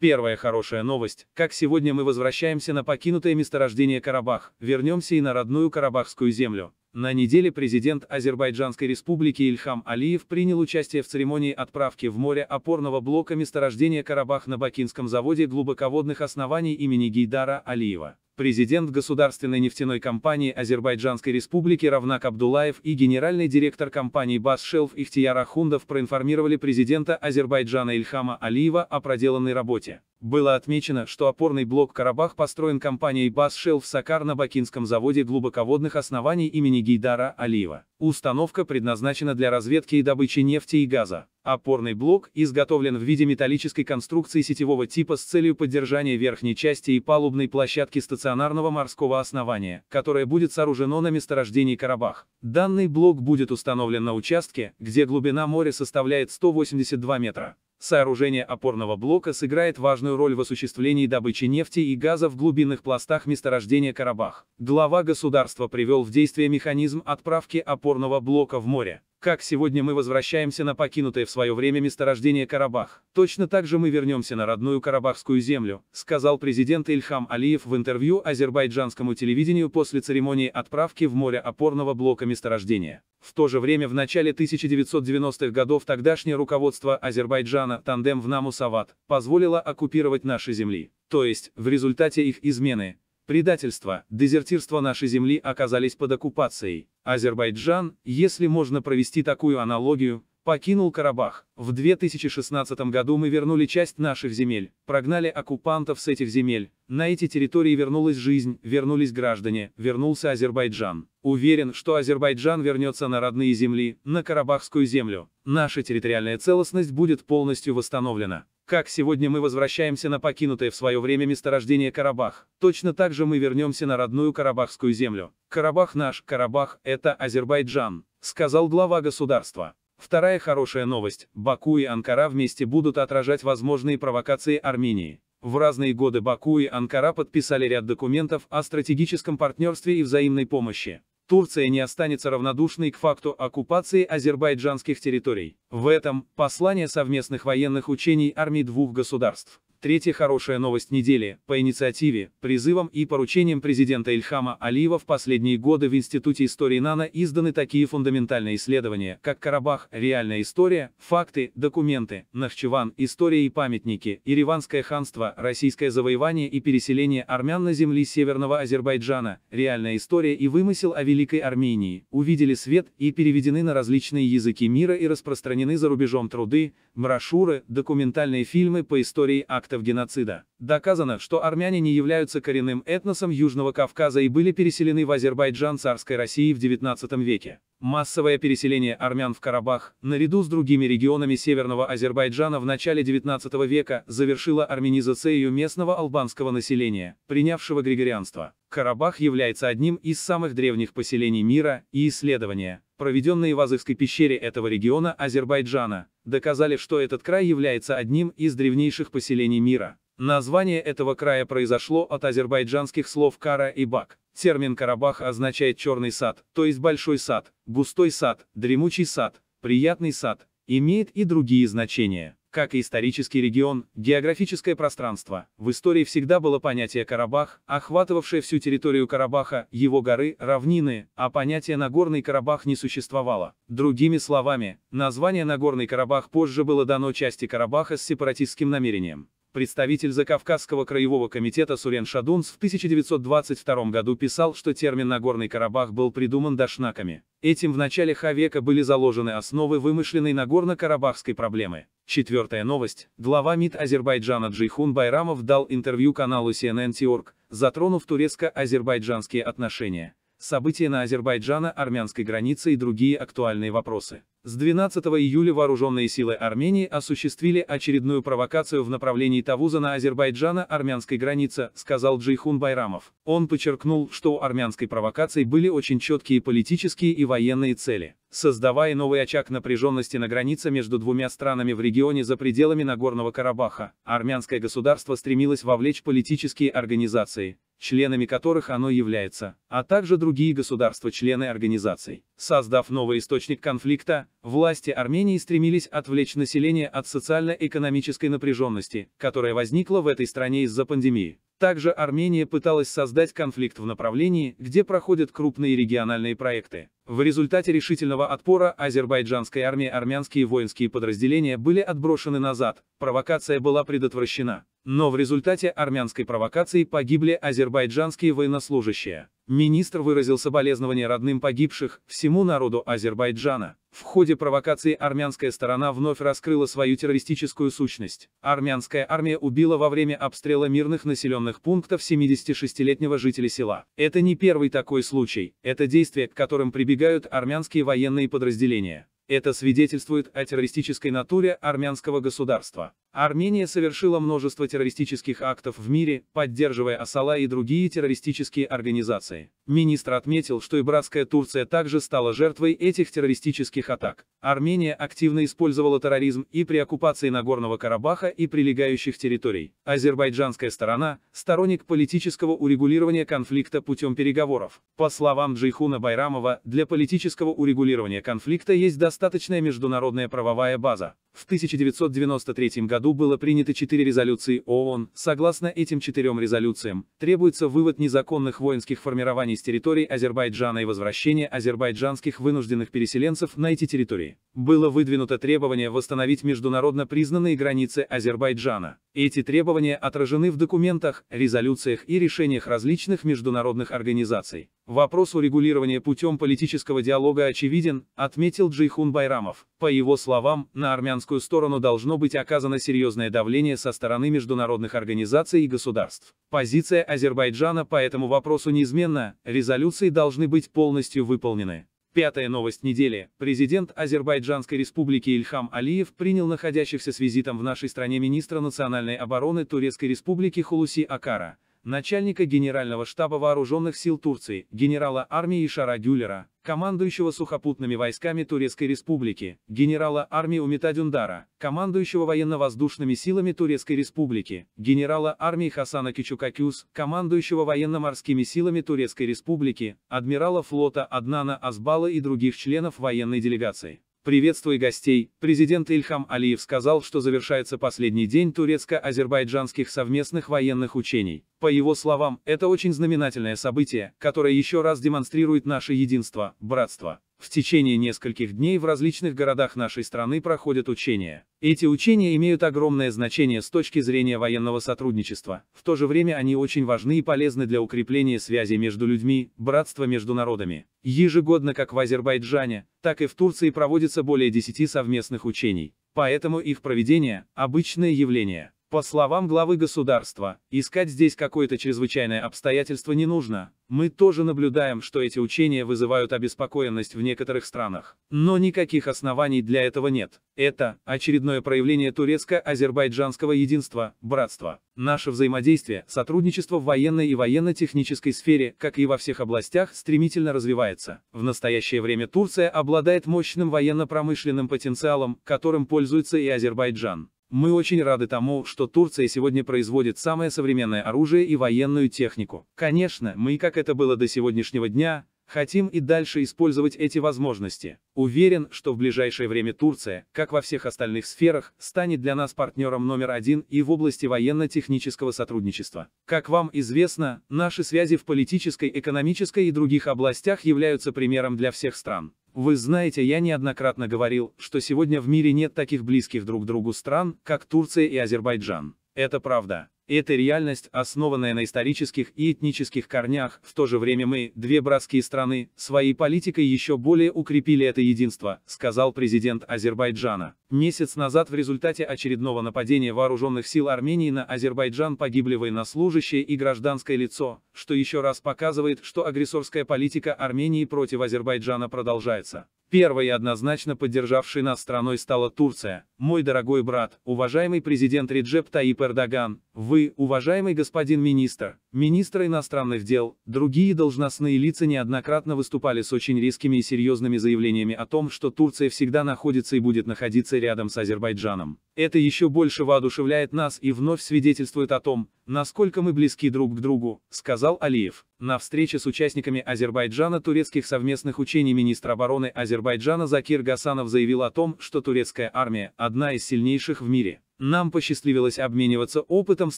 Первая хорошая новость, как сегодня мы возвращаемся на покинутое месторождение Карабах, вернемся и на родную карабахскую землю. На неделе президент Азербайджанской республики Ильхам Алиев принял участие в церемонии отправки в море опорного блока месторождения Карабах на Бакинском заводе глубоководных оснований имени Гейдара Алиева президент Государственной нефтяной компании Азербайджанской Республики Равнак Абдулаев и генеральный директор компании «Басшелф» Ихтияр Ахундов проинформировали президента Азербайджана Ильхама Алиева о проделанной работе. Было отмечено, что опорный блок «Карабах» построен компанией «Басшел» в Сакар на Бакинском заводе глубоководных оснований имени Гейдара Алиева. Установка предназначена для разведки и добычи нефти и газа. Опорный блок изготовлен в виде металлической конструкции сетевого типа с целью поддержания верхней части и палубной площадки стационарного морского основания, которое будет сооружено на месторождении Карабах. Данный блок будет установлен на участке, где глубина моря составляет 182 метра. Сооружение опорного блока сыграет важную роль в осуществлении добычи нефти и газа в глубинных пластах месторождения Карабах. Глава государства привел в действие механизм отправки опорного блока в море как сегодня мы возвращаемся на покинутое в свое время месторождение Карабах. Точно так же мы вернемся на родную карабахскую землю, сказал президент Ильхам Алиев в интервью азербайджанскому телевидению после церемонии отправки в море опорного блока месторождения. В то же время в начале 1990-х годов тогдашнее руководство Азербайджана «Тандем в Наму Сават» позволило оккупировать наши земли. То есть, в результате их измены, Предательство, дезертирство нашей земли оказались под оккупацией. Азербайджан, если можно провести такую аналогию, покинул Карабах. В 2016 году мы вернули часть наших земель, прогнали оккупантов с этих земель. На эти территории вернулась жизнь, вернулись граждане, вернулся Азербайджан. Уверен, что Азербайджан вернется на родные земли, на Карабахскую землю. Наша территориальная целостность будет полностью восстановлена. Как сегодня мы возвращаемся на покинутое в свое время месторождение Карабах, точно так же мы вернемся на родную карабахскую землю. Карабах наш, Карабах – это Азербайджан, сказал глава государства. Вторая хорошая новость – Баку и Анкара вместе будут отражать возможные провокации Армении. В разные годы Баку и Анкара подписали ряд документов о стратегическом партнерстве и взаимной помощи. Турция не останется равнодушной к факту оккупации азербайджанских территорий. В этом – послание совместных военных учений армий двух государств. Третья хорошая новость недели. По инициативе, призывам и поручениям президента Ильхама Алиева в последние годы в Институте истории НАНО изданы такие фундаментальные исследования, как Карабах, реальная история, факты, документы, Нахчеван, история и памятники, «Ириванское ханство, российское завоевание и переселение армян на земли Северного Азербайджана, реальная история и вымысел о Великой Армении, увидели свет и переведены на различные языки мира и распространены за рубежом труды, брошюры, документальные фильмы по истории акта актов геноцида. Доказано, что армяне не являются коренным этносом Южного Кавказа и были переселены в Азербайджан царской России в XIX веке. Массовое переселение армян в Карабах, наряду с другими регионами Северного Азербайджана в начале XIX века, завершило арменизацию местного албанского населения, принявшего григорианство. Карабах является одним из самых древних поселений мира, и исследования, проведенные в Азовской пещере этого региона Азербайджана, доказали, что этот край является одним из древнейших поселений мира. Название этого края произошло от азербайджанских слов «кара» и «бак». Термин «Карабах» означает «черный сад», то есть «большой сад», «густой сад», «дремучий сад», «приятный сад», имеет и другие значения. Как и исторический регион, географическое пространство, в истории всегда было понятие Карабах, охватывавшее всю территорию Карабаха, его горы, равнины, а понятие Нагорный Карабах не существовало. Другими словами, название Нагорный Карабах позже было дано части Карабаха с сепаратистским намерением представитель Закавказского краевого комитета Сурен Шадунс в 1922 году писал, что термин «Нагорный Карабах» был придуман дашнаками. Этим в начале Х века были заложены основы вымышленной Нагорно-Карабахской проблемы. Четвертая новость. Глава МИД Азербайджана Джейхун Байрамов дал интервью каналу CNN Тиорг, затронув турецко-азербайджанские отношения, события на азербайджана армянской границе и другие актуальные вопросы. С 12 июля вооруженные силы Армении осуществили очередную провокацию в направлении Тавуза на Азербайджана-армянской границе, сказал Джейхун Байрамов. Он подчеркнул, что у армянской провокации были очень четкие политические и военные цели. Создавая новый очаг напряженности на границе между двумя странами в регионе за пределами Нагорного Карабаха, армянское государство стремилось вовлечь политические организации, членами которых оно является, а также другие государства-члены организаций. Создав новый источник конфликта, Власти Армении стремились отвлечь население от социально-экономической напряженности, которая возникла в этой стране из-за пандемии. Также Армения пыталась создать конфликт в направлении, где проходят крупные региональные проекты. В результате решительного отпора азербайджанской армии армянские воинские подразделения были отброшены назад, провокация была предотвращена. Но в результате армянской провокации погибли азербайджанские военнослужащие. Министр выразил соболезнования родным погибших, всему народу Азербайджана. В ходе провокации армянская сторона вновь раскрыла свою террористическую сущность. Армянская армия убила во время обстрела мирных населенных пунктов 76-летнего жителя села. Это не первый такой случай, это действие, к которым прибегают армянские военные подразделения. Это свидетельствует о террористической натуре армянского государства. Армения совершила множество террористических актов в мире, поддерживая Асала и другие террористические организации. Министр отметил, что и братская Турция также стала жертвой этих террористических атак. Армения активно использовала терроризм и при оккупации Нагорного Карабаха и прилегающих территорий. Азербайджанская сторона – сторонник политического урегулирования конфликта путем переговоров. По словам Джейхуна Байрамова, для политического урегулирования конфликта есть достаточная международная правовая база. В 1993 году году было принято четыре резолюции ООН. Согласно этим четырем резолюциям, требуется вывод незаконных воинских формирований с территорий Азербайджана и возвращение азербайджанских вынужденных переселенцев на эти территории. Было выдвинуто требование восстановить международно признанные границы Азербайджана. Эти требования отражены в документах, резолюциях и решениях различных международных организаций. Вопрос урегулирования путем политического диалога очевиден, отметил Джейхун Байрамов. По его словам, на армянскую сторону должно быть оказано серьезное давление со стороны международных организаций и государств. Позиция Азербайджана по этому вопросу неизменна, резолюции должны быть полностью выполнены. Пятая новость недели. Президент Азербайджанской республики Ильхам Алиев принял находящихся с визитом в нашей стране министра национальной обороны Турецкой республики Хулуси Акара, начальника Генерального штаба Вооруженных сил Турции, генерала армии Ишара Дюлера командующего сухопутными войсками Турецкой Республики, генерала армии Умита Дюндара, командующего военно-воздушными силами Турецкой Республики, генерала армии Хасана Кичукакюс, командующего военно-морскими силами Турецкой Республики, адмирала флота Аднана Азбала и других членов военной делегации. Приветствуя гостей, президент Ильхам Алиев сказал, что завершается последний день турецко-азербайджанских совместных военных учений. По его словам, это очень знаменательное событие, которое еще раз демонстрирует наше единство, братство. В течение нескольких дней в различных городах нашей страны проходят учения. Эти учения имеют огромное значение с точки зрения военного сотрудничества. В то же время они очень важны и полезны для укрепления связи между людьми, братства между народами. Ежегодно как в Азербайджане, так и в Турции проводится более 10 совместных учений. Поэтому их проведение – обычное явление. По словам главы государства, искать здесь какое-то чрезвычайное обстоятельство не нужно. Мы тоже наблюдаем, что эти учения вызывают обеспокоенность в некоторых странах. Но никаких оснований для этого нет. Это очередное проявление турецко-азербайджанского единства, братства. Наше взаимодействие, сотрудничество в военной и военно-технической сфере, как и во всех областях, стремительно развивается. В настоящее время Турция обладает мощным военно-промышленным потенциалом, которым пользуется и Азербайджан. Мы очень рады тому, что Турция сегодня производит самое современное оружие и военную технику. Конечно, мы, как это было до сегодняшнего дня, хотим и дальше использовать эти возможности. Уверен, что в ближайшее время Турция, как во всех остальных сферах, станет для нас партнером номер один и в области военно-технического сотрудничества. Как вам известно, наши связи в политической, экономической и других областях являются примером для всех стран. Вы знаете, я неоднократно говорил, что сегодня в мире нет таких близких друг другу стран, как Турция и Азербайджан. Это правда. Это реальность, основанная на исторических и этнических корнях, в то же время мы, две братские страны, своей политикой еще более укрепили это единство, сказал президент Азербайджана. Месяц назад в результате очередного нападения вооруженных сил Армении на Азербайджан погибли военнослужащие и гражданское лицо, что еще раз показывает, что агрессорская политика Армении против Азербайджана продолжается. Первой и однозначно поддержавшей нас страной стала Турция. Мой дорогой брат, уважаемый президент Реджеп Таип Эрдоган, вы, уважаемый господин министр, министр иностранных дел, другие должностные лица неоднократно выступали с очень резкими и серьезными заявлениями о том, что Турция всегда находится и будет находиться рядом с Азербайджаном. Это еще больше воодушевляет нас и вновь свидетельствует о том, насколько мы близки друг к другу, сказал Алиев. На встрече с участниками Азербайджана турецких совместных учений министр обороны Азербайджана Закир Гасанов заявил о том, что турецкая армия – одна из сильнейших в мире. Нам посчастливилось обмениваться опытом с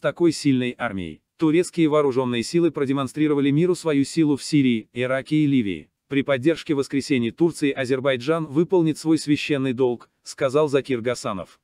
такой сильной армией. Турецкие вооруженные силы продемонстрировали миру свою силу в Сирии, Ираке и Ливии. При поддержке воскресений Турции Азербайджан выполнит свой священный долг, сказал Закир Гасанов.